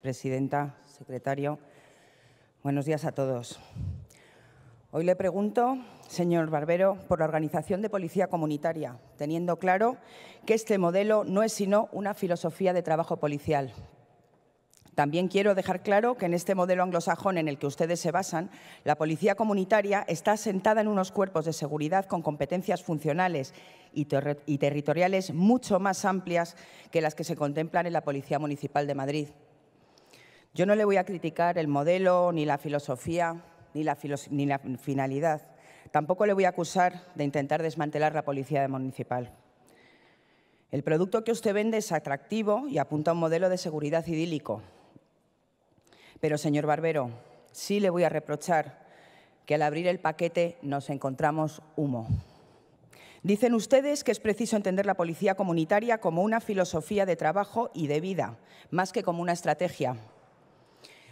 Presidenta, secretario, buenos días a todos. Hoy le pregunto, señor Barbero, por la organización de policía comunitaria, teniendo claro que este modelo no es sino una filosofía de trabajo policial. También quiero dejar claro que en este modelo anglosajón en el que ustedes se basan, la policía comunitaria está asentada en unos cuerpos de seguridad con competencias funcionales y, y territoriales mucho más amplias que las que se contemplan en la Policía Municipal de Madrid. Yo no le voy a criticar el modelo, ni la filosofía, ni la, finalidad. Tampoco le voy a acusar de intentar desmantelar la policía municipal. El producto que usted vende es atractivo y apunta a un modelo de seguridad idílico. Pero, señor Barbero, sí le voy a reprochar que al abrir el paquete nos encontramos humo. Dicen ustedes que es preciso entender la policía comunitaria como una filosofía de trabajo y de vida, más que como una estrategia.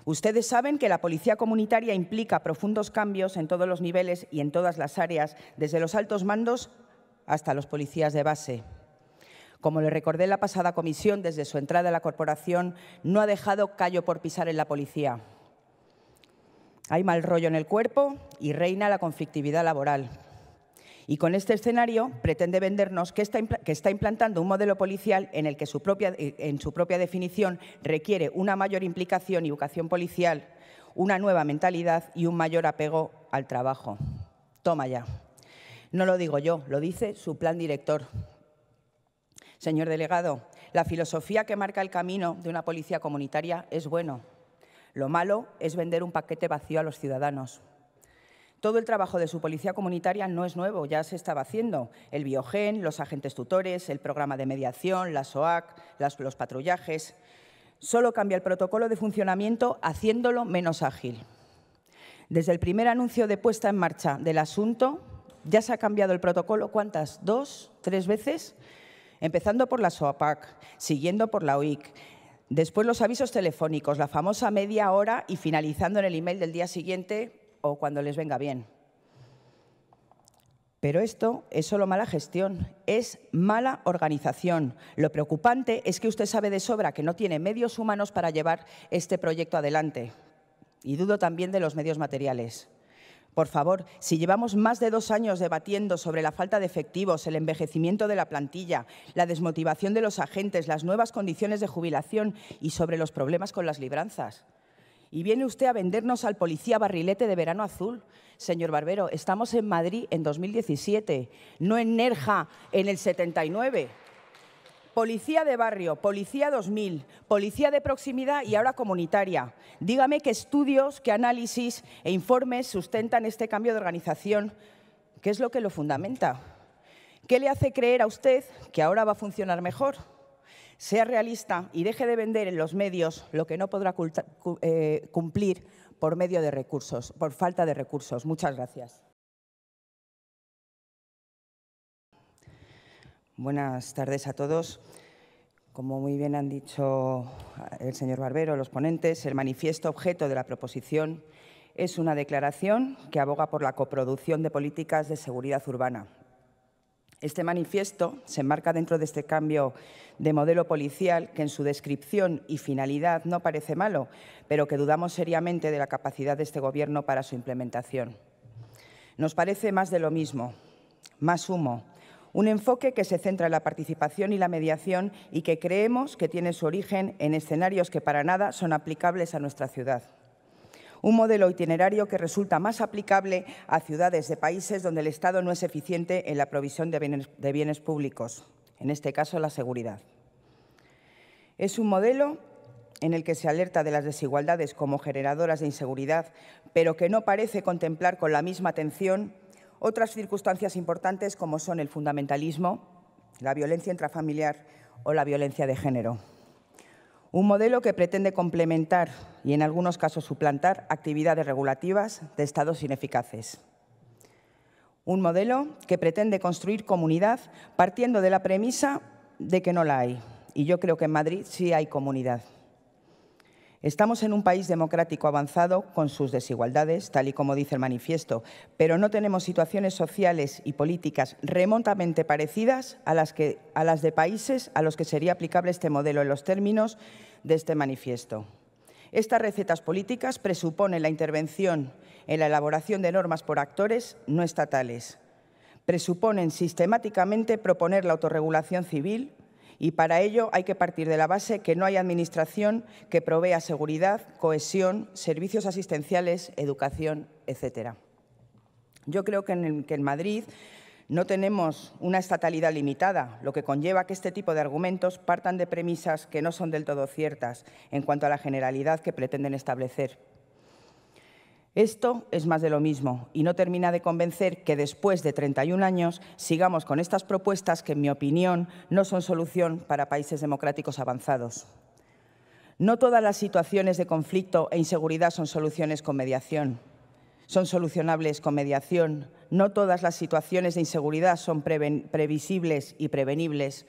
Ustedes saben que la policía comunitaria implica profundos cambios en todos los niveles y en todas las áreas, desde los altos mandos hasta los policías de base. Como le recordé en la pasada comisión, desde su entrada a la corporación no ha dejado callo por pisar en la policía. Hay mal rollo en el cuerpo y reina la conflictividad laboral, y con este escenario pretende vendernos que está, implantando un modelo policial en el que eh, en su propia definición requiere una mayor implicación y vocación policial, una nueva mentalidad y un mayor apego al trabajo. Toma ya. No lo digo yo, lo dice su plan director. Señor delegado, la filosofía que marca el camino de una policía comunitaria es bueno. Lo malo es vender un paquete vacío a los ciudadanos. Todo el trabajo de su policía comunitaria no es nuevo, ya se estaba haciendo. El biogen, los agentes tutores, el programa de mediación, la SOAC, los patrullajes. Solo cambia el protocolo de funcionamiento haciéndolo menos ágil. Desde el primer anuncio de puesta en marcha del asunto, ya se ha cambiado el protocolo, ¿cuántas? ¿Dos? ¿Tres veces? Empezando por la SOAPAC, siguiendo por la OIC, después los avisos telefónicos, la famosa media hora y finalizando en el email del día siguiente o cuando les venga bien. Pero esto es solo mala gestión, es mala organización. Lo preocupante es que usted sabe de sobra que no tiene medios humanos para llevar este proyecto adelante. Y dudo también de los medios materiales. Por favor, si llevamos más de dos años debatiendo sobre la falta de efectivos, el envejecimiento de la plantilla, la desmotivación de los agentes, las nuevas condiciones de jubilación y sobre los problemas con las libranzas, y viene usted a vendernos al policía barrilete de verano azul. Señor Barbero, estamos en Madrid en 2017, no en Nerja en el 79. Policía de barrio, policía 2000, policía de proximidad y ahora comunitaria. Dígame qué estudios, qué análisis e informes sustentan este cambio de organización. ¿Qué es lo que lo fundamenta? ¿Qué le hace creer a usted que ahora va a funcionar mejor? sea realista y deje de vender en los medios lo que no podrá eh, cumplir por medio de recursos, por falta de recursos. Muchas gracias. Buenas tardes a todos. Como muy bien han dicho ah, el señor Barbero, los ponentes, el manifiesto objeto de la proposición es una declaración que aboga por la coproducción de políticas de seguridad urbana, este manifiesto se enmarca dentro de este cambio de modelo policial que en su descripción y finalidad no parece malo, pero que dudamos seriamente de la capacidad de este Gobierno para su implementación. Nos parece más de lo mismo, más humo, un enfoque que se centra en la participación y la mediación y que creemos que tiene su origen en escenarios que para nada son aplicables a nuestra ciudad un modelo itinerario que resulta más aplicable a ciudades de países donde el Estado no es eficiente en la provisión de bienes, públicos, en este caso la seguridad. Es un modelo en el que se alerta de las desigualdades como generadoras de inseguridad, pero que no parece contemplar con la misma atención otras circunstancias importantes como son el fundamentalismo, la violencia intrafamiliar o la violencia de género. Un modelo que pretende complementar y en algunos casos suplantar actividades regulativas de estados ineficaces. Un modelo que pretende construir comunidad partiendo de la premisa de que no la hay. Y yo creo que en Madrid sí hay comunidad. Estamos en un país democrático avanzado con sus desigualdades, tal y como dice el manifiesto, pero no tenemos situaciones sociales y políticas remotamente parecidas a las, a las de países a los que sería aplicable este modelo en los términos de este manifiesto. Estas recetas políticas presuponen la intervención en la elaboración de normas por actores no estatales. Presuponen sistemáticamente proponer la autorregulación civil y para ello hay que partir de la base que no hay administración que provea seguridad, cohesión, servicios asistenciales, educación, etc. Yo creo que en, que en Madrid no tenemos una estatalidad limitada, lo que conlleva que este tipo de argumentos partan de premisas que no son del todo ciertas en cuanto a la generalidad que pretenden establecer. Esto es más de lo mismo y no termina de convencer que después de 31 años sigamos con estas propuestas que, en mi opinión, no son solución para países democráticos avanzados. No todas las situaciones de conflicto e inseguridad son soluciones con mediación. Son solucionables con mediación. No todas las situaciones de inseguridad son previsibles y prevenibles.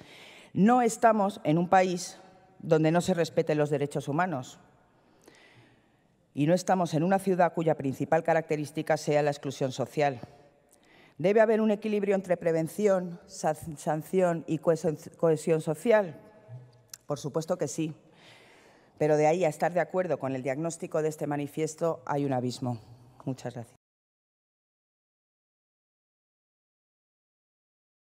No estamos en un país donde no se respeten los derechos humanos, y no estamos en una ciudad cuya principal característica sea la exclusión social. Debe haber un equilibrio entre prevención, sanción y cohesión social. Por supuesto que sí, pero de ahí a estar de acuerdo con el diagnóstico de este manifiesto hay un abismo. Muchas gracias.